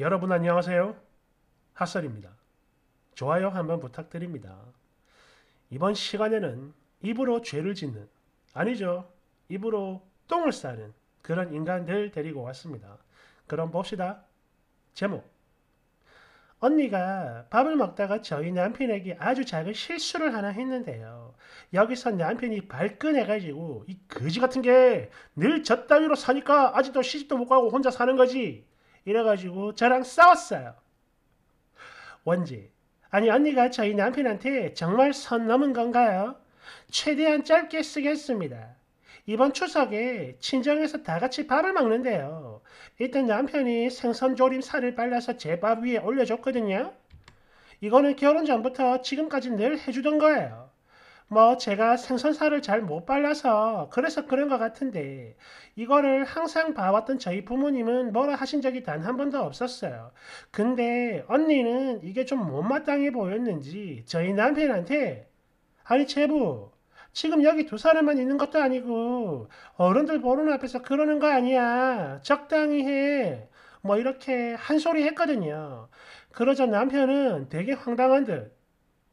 여러분 안녕하세요. 핫설입니다. 좋아요 한번 부탁드립니다. 이번 시간에는 입으로 죄를 짓는, 아니죠. 입으로 똥을 싸는 그런 인간들 데리고 왔습니다. 그럼 봅시다. 제목. 언니가 밥을 먹다가 저희 남편에게 아주 작은 실수를 하나 했는데요. 여기서 남편이 발끈해가지고 이 거지 같은 게늘저 따위로 사니까 아직도 시집도 못 가고 혼자 사는 거지 이래가지고 저랑 싸웠어요. 원지, 아니 언니가 저희 남편한테 정말 선 넘은 건가요? 최대한 짧게 쓰겠습니다. 이번 추석에 친정에서 다 같이 밥을 먹는데요. 일단 남편이 생선조림 살을 발라서 제 밥 위에 올려줬거든요. 이거는 결혼 전부터 지금까지 늘 해주던 거예요. 뭐 제가 생선살을 잘 못 발라서 그래서 그런 것 같은데 이거를 항상 봐왔던 저희 부모님은 뭐라 하신 적이 단 한 번도 없었어요. 근데 언니는 이게 좀 못마땅해 보였는지 저희 남편한테 아니 제부 지금 여기 두 사람만 있는 것도 아니고 어른들 보는 앞에서 그러는 거 아니야. 적당히 해. 뭐 이렇게 한 소리 했거든요. 그러자 남편은 되게 황당한 듯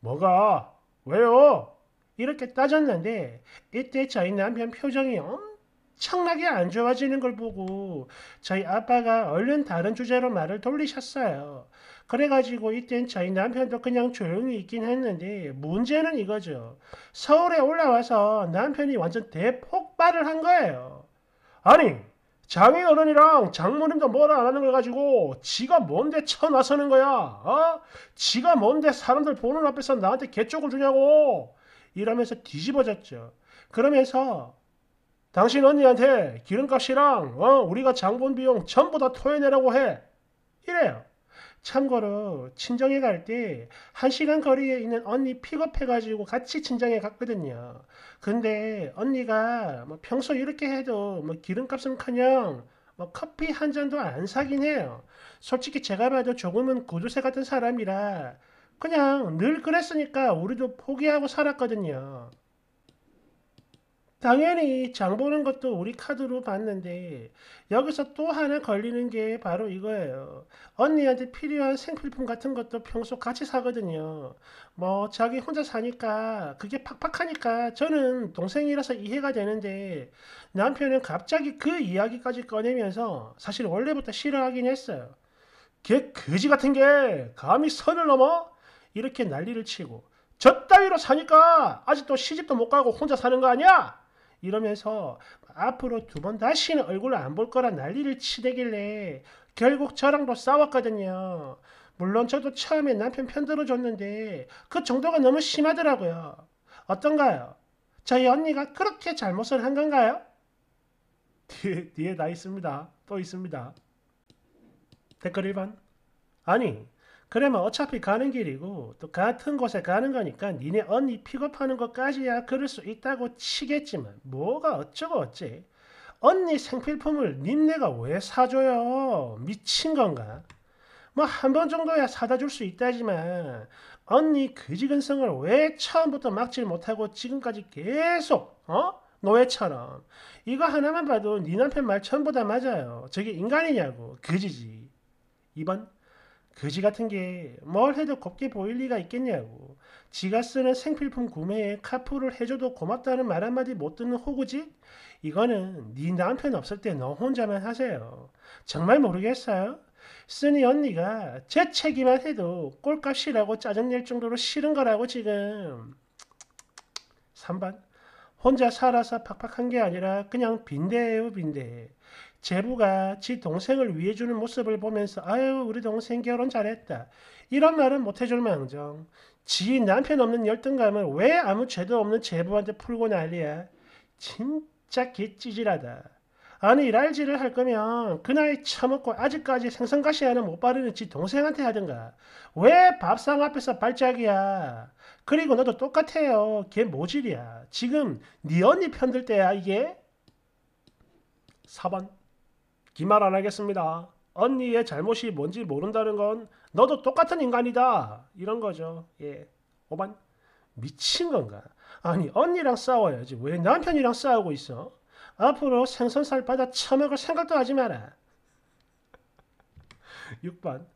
뭐가? 왜요? 이렇게 따졌는데 이때 저희 남편 표정이 엄청나게 안 좋아지는 걸 보고 저희 아빠가 얼른 다른 주제로 말을 돌리셨어요. 그래가지고 이땐 저희 남편도 그냥 조용히 있긴 했는데 문제는 이거죠. 서울에 올라와서 남편이 완전 대폭발을 한 거예요. 아니 장인어른이랑 장모님도 뭐라 안 하는 걸 가지고 지가 뭔데 쳐나서는 거야. 어? 지가 뭔데 사람들 보는 앞에서 나한테 개쪽을 주냐고. 일하면서 뒤집어졌죠. 그러면서 당신 언니한테 기름값이랑 어, 우리가 장본 비용 전부 다 토해내라고 해. 이래요. 참고로 친정에 갈때 한시간 거리에 있는 언니 픽업해가지고 같이 친정에 갔거든요. 근데 언니가 뭐 평소 이렇게 해도 뭐 기름값은커녕 뭐 커피 한 잔도 안 사긴 해요. 솔직히 제가 봐도 조금은 고두쇠 같은 사람이라 그냥 늘 그랬으니까 우리도 포기하고 살았거든요. 당연히 장 보는 것도 우리 카드로 봤는데 여기서 또 하나 걸리는 게 바로 이거예요. 언니한테 필요한 생필품 같은 것도 평소 같이 사거든요. 뭐 자기 혼자 사니까 그게 팍팍하니까 저는 동생이라서 이해가 되는데 남편은 갑자기 그 이야기까지 꺼내면서 사실 원래부터 싫어하긴 했어요. 걔 거지 같은 게 감히 선을 넘어? 이렇게 난리를 치고 저 따위로 사니까 아직도 시집도 못 가고 혼자 사는 거 아니야? 이러면서 앞으로 두 번 다시는 얼굴을 안 볼거라 난리를 치대길래 결국 저랑도 싸웠거든요. 물론 저도 처음에 남편 편 들어줬는데 그 정도가 너무 심하더라고요. 어떤가요? 저희 언니가 그렇게 잘못을 한 건가요? 뒤에, 뒤에 나 있습니다. 또 있습니다. 댓글 1번. 아니, 그러면 어차피 가는 길이고 또 같은 곳에 가는 거니까 니네 언니 픽업하는 것까지야 그럴 수 있다고 치겠지만 뭐가 어쩌고 어째 언니 생필품을 님네가 왜 사줘요? 미친 건가? 뭐 한 번 정도야 사다 줄 수 있다지만 언니 그지근성을 왜 처음부터 막질 못하고 지금까지 계속 어? 노예처럼 이거 하나만 봐도 네 남편 말 전부 다 맞아요. 저게 인간이냐고 그지지. 2번 그지 같은 게 뭘 해도 곱게 보일 리가 있겠냐고. 지가 쓰는 생필품 구매에 카풀을 해줘도 고맙다는 말 한마디 못 듣는 호구지? 이거는 네 남편 없을 때 너 혼자만 하세요. 정말 모르겠어요? 쓰니 언니가 재채기만 해도 꼴값이라고 짜증낼 정도로 싫은 거라고 지금. 3번. 혼자 살아서 팍팍한 게 아니라 그냥 빈대예요 빈대. 제부가 지 동생을 위해 주는 모습을 보면서 아유 우리 동생 결혼 잘했다. 이런 말은 못해줄 망정. 지 남편 없는 열등감을 왜 아무 죄도 없는 제부한테 풀고 난리야. 진짜 개찌질하다. 아니 일할지를 할 거면 그 나이 처먹고 아직까지 생선가시 하는 못 바르는 지 동생한테 하든가. 왜 밥상 앞에서 발작이야. 그리고 너도 똑같아요. 걔 모질이야. 지금 네 언니 편들 때야 이게. 4번 기말 안 하겠습니다. 언니의 잘못이 뭔지 모른다는 건 너도 똑같은 인간이다. 이런 거죠. 예. 5반 미친 건가? 아니 언니랑 싸워야지 왜 남편이랑 싸우고 있어? 앞으로 생선살 받아 처먹을 생각도 하지 마라. 6번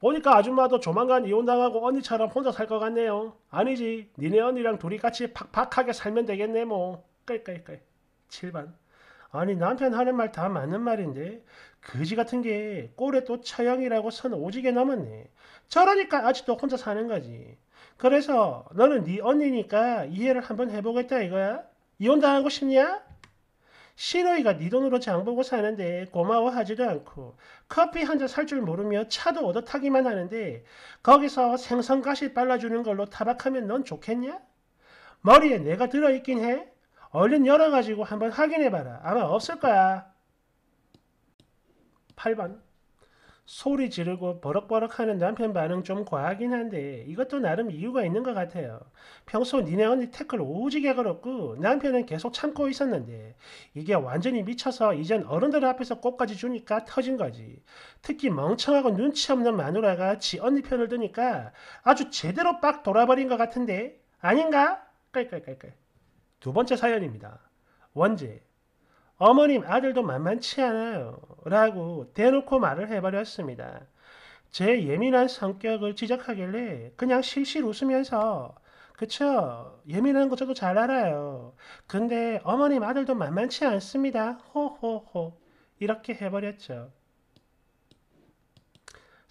보니까 아줌마도 조만간 이혼당하고 언니처럼 혼자 살 것 같네요. 아니지 니네 언니랑 둘이 같이 팍팍하게 살면 되겠네 뭐. 끌끌끌 7번 아니 남편 하는 말 다 맞는 말인데 거지 같은 게 꼴에 또 처형이라고 선 오지게 남았네. 저러니까 아직도 혼자 사는 거지. 그래서 너는 네 언니니까 이해를 한번 해보겠다 이거야? 이혼당하고 싶냐? 신호이가네 돈으로 장보고 사는데 고마워하지도 않고 커피 한 잔 살 줄 모르며 차도 얻어 타기만 하는데 거기서 생선가시 빨라주는 걸로 타박하면 넌 좋겠냐? 머리에 내가 들어있긴 해? 얼른 열어가지고 한번 확인해봐라. 아마 없을 거야. 8번 소리 지르고 버럭버럭하는 남편 반응 좀 과하긴 한데 이것도 나름 이유가 있는 것 같아요. 평소 니네 언니 태클 오지게 걸었고 남편은 계속 참고 있었는데 이게 완전히 미쳐서 이젠 어른들 앞에서 꽃까지 주니까 터진 거지. 특히 멍청하고 눈치 없는 마누라가 지 언니 편을 드니까 아주 제대로 빡 돌아버린 것 같은데 아닌가? 깔깔깔깔. 두 번째 사연입니다. 원지 어머님 아들도 만만치 않아요 라고 대놓고 말을 해버려 습니다제 예민한 성격을 지적하길래 그냥 실실 웃으면서 그쵸 예민한 거 저도 잘 알아요 근데 어머님 아들도 만만치 않습니다 호호호 이렇게 해버렸죠.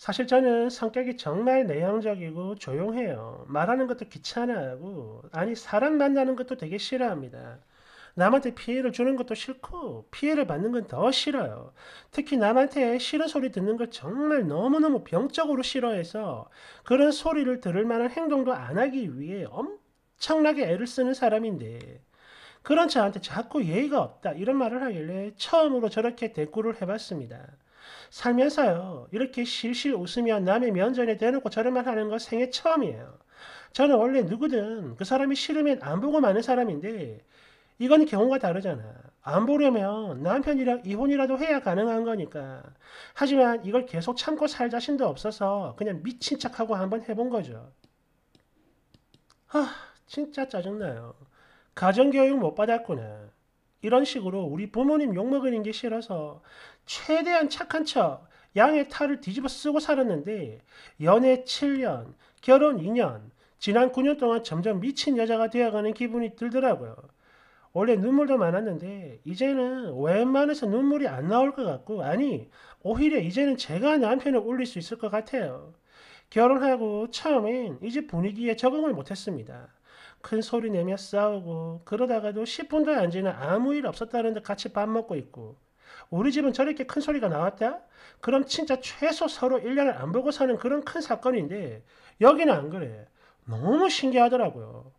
사실 저는 성격이 정말 내향적이고 조용해요. 말하는 것도 귀찮아하고, 아니, 사람 만나는 것도 되게 싫어합니다. 남한테 피해를 주는 것도 싫고, 피해를 받는 건 더 싫어요. 특히 남한테 싫은 소리 듣는 걸 정말 너무너무 병적으로 싫어해서, 그런 소리를 들을 만한 행동도 안 하기 위해 엄청나게 애를 쓰는 사람인데, 그런 저한테 자꾸 예의가 없다, 이런 말을 하길래 처음으로 저렇게 대꾸를 해봤습니다. 살면서요. 이렇게 실실 웃으며 남의 면전에 대놓고 저렴만 하는 거 생애 처음이에요. 저는 원래 누구든 그 사람이 싫으면 안 보고 마는 사람인데 이건 경우가 다르잖아. 안 보려면 남편이랑 이혼이라도 해야 가능한 거니까. 하지만 이걸 계속 참고 살 자신도 없어서 그냥 미친 척하고 한번 해본 거죠. 아, 진짜 짜증나요. 가정교육 못 받았구나. 이런 식으로 우리 부모님 욕먹이는 게 싫어서 최대한 착한 척 양의 탈을 뒤집어 쓰고 살았는데 연애 7년, 결혼 2년, 지난 9년 동안 점점 미친 여자가 되어가는 기분이 들더라고요. 원래 눈물도 많았는데 이제는 웬만해서 눈물이 안 나올 것 같고 아니 오히려 이제는 제가 남편을 울릴 수 있을 것 같아요. 결혼하고 처음엔 이집 분위기에 적응을 못했습니다. 큰 소리 내며 싸우고 그러다가도 10분도 안 지나 아무 일 없었다는데 같이 밥 먹고 있고 우리 집은 저렇게 큰 소리가 나왔다? 그럼 진짜 최소 서로 1년을 안 보고 사는 그런 큰 사건인데 여기는 안 그래. 너무 신기하더라고요.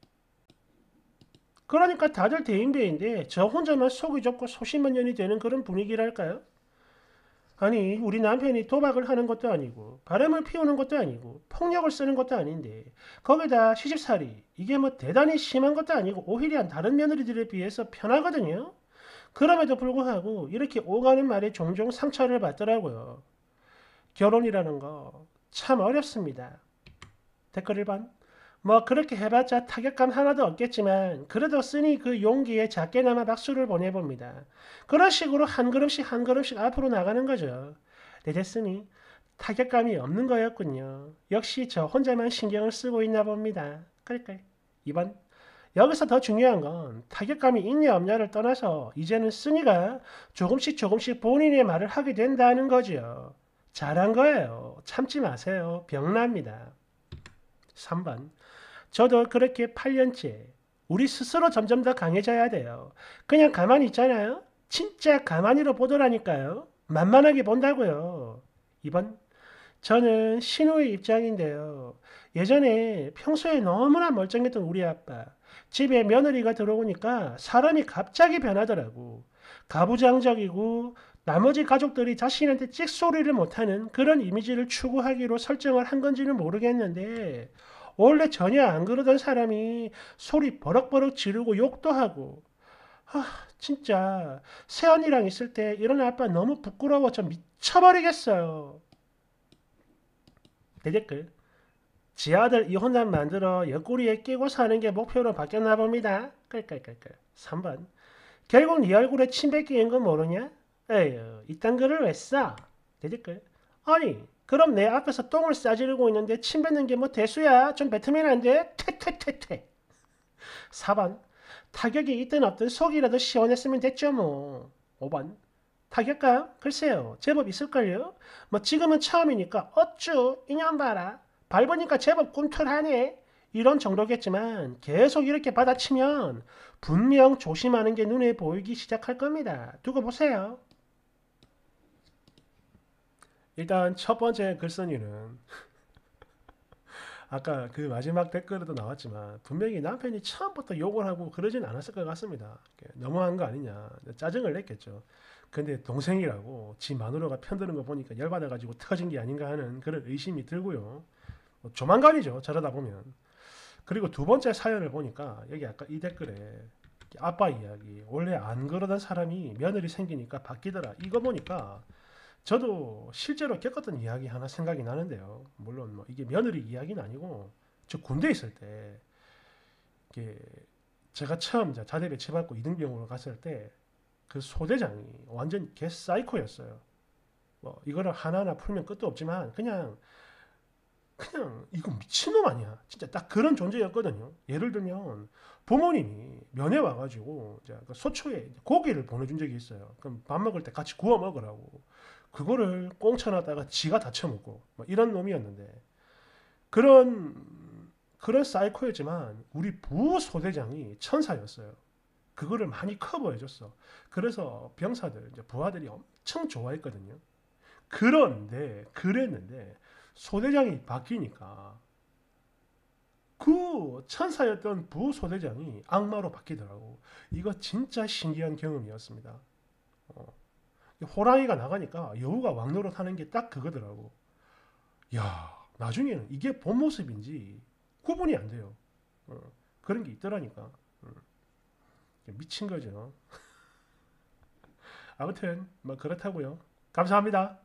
그러니까 다들 대인배인데 저 혼자만 속이 좁고 소심한 년이 되는 그런 분위기랄까요? 아니 우리 남편이 도박을 하는 것도 아니고 바람을 피우는 것도 아니고 폭력을 쓰는 것도 아닌데 거기다 시집살이 이게 뭐 대단히 심한 것도 아니고 오히려 다른 며느리들에 비해서 편하거든요. 그럼에도 불구하고 이렇게 오가는 말에 종종 상처를 받더라고요. 결혼이라는 거 참 어렵습니다. 댓글 1번 뭐 그렇게 해봤자 타격감 하나도 없겠지만 그래도 쓰니 그 용기에 작게나마 박수를 보내봅니다. 그런 식으로 한 걸음씩 한 걸음씩 앞으로 나가는 거죠. 네, 됐으니 타격감이 없는 거였군요. 역시 저 혼자만 신경을 쓰고 있나 봅니다. 그러니까 2번 여기서 더 중요한 건 타격감이 있냐 없냐를 떠나서 이제는 쓰니가 조금씩 조금씩 본인의 말을 하게 된다는 거죠 잘한 거예요. 참지 마세요. 병납니다. 3번 저도 그렇게 8년째 우리 스스로 점점 더 강해져야 돼요. 그냥 가만히 있잖아요. 진짜 가만히로 보더라니까요. 만만하게 본다고요. 이번 저는 신우의 입장인데요. 예전에 평소에 너무나 멀쩡했던 우리 아빠. 집에 며느리가 들어오니까 사람이 갑자기 변하더라고. 가부장적이고 나머지 가족들이 자신한테 찍소리를 못하는 그런 이미지를 추구하기로 설정을 한 건지는 모르겠는데 원래 전혀 안 그러던 사람이 소리 버럭버럭 지르고 욕도 하고 아 진짜 세언니랑 있을 때 이런 아빠 너무 부끄러워 저 미쳐버리겠어요. 내 댓글 지 아들 이혼남 만들어 옆구리에 끼고 사는 게 목표로 바뀌었나 봅니다. 끌끌끌끌 3번 결국 네 얼굴에 침 뱉기인 건 모르냐? 에휴 이딴 글을 왜 써? 내 댓글 아니 그럼 내 앞에서 똥을 싸지르고 있는데 침 뱉는 게 뭐 대수야? 좀 배트맨 아닌데? 퇴퇴퇴퇴 4번 타격이 있든 없든 속이라도 시원했으면 됐죠 뭐 5번 타격감? 글쎄요 제법 있을걸요? 뭐 지금은 처음이니까 어쭈 이년 봐라 밟으니까 제법 꿈틀하네 이런 정도겠지만 계속 이렇게 받아치면 분명 조심하는 게 눈에 보이기 시작할 겁니다. 두고 보세요. 일단 첫 번째 글쓴이는 아까 그 마지막 댓글에도 나왔지만 분명히 남편이 처음부터 욕을 하고 그러진 않았을 것 같습니다. 너무한 거 아니냐 짜증을 냈겠죠. 근데 동생이라고 지 마누라가 편드는 거 보니까 열받아가지고 터진 게 아닌가 하는 그런 의심이 들고요. 뭐 조만간이죠. 저러다 보면. 그리고 두 번째 사연을 보니까 여기 아까 이 댓글에 아빠 이야기 원래 안 그러던 사람이 며느리 생기니까 바뀌더라. 이거 보니까 저도 실제로 겪었던 이야기 하나 생각이 나는데요. 물론 뭐 이게 며느리 이야기는 아니고 저 군대 있을 때 이게 제가 처음 자대 배치받고 이등병으로 갔을 때 그 소대장이 완전 개 사이코였어요. 뭐 이거를 하나하나 풀면 끝도 없지만 그냥 그냥 이거 미친놈 아니야. 진짜 딱 그런 존재였거든요. 예를 들면 부모님이 면회 와가지고 그 소초에 고기를 보내준 적이 있어요. 그럼 밥 먹을 때 같이 구워 먹으라고. 그거를 꽁쳐놨다가 지가 다쳐먹고 이런 놈이었는데 그런 그런 사이코였지만 우리 부소대장이 천사였어요. 그거를 많이 커버해줬어. 그래서 병사들 이제 부하들이 엄청 좋아했거든요. 그런데 그랬는데 소대장이 바뀌니까 그 천사였던 부소대장이 악마로 바뀌더라고. 이거 진짜 신기한 경험이었습니다. 어. 호랑이가 나가니까 여우가 왕노릇 하는 게 딱 그거더라고. 야 나중에는 이게 본 모습인지 구분이 안 돼요. 어, 그런 게 있더라니까. 어, 미친 거죠. 아무튼 뭐 그렇다고요. 감사합니다.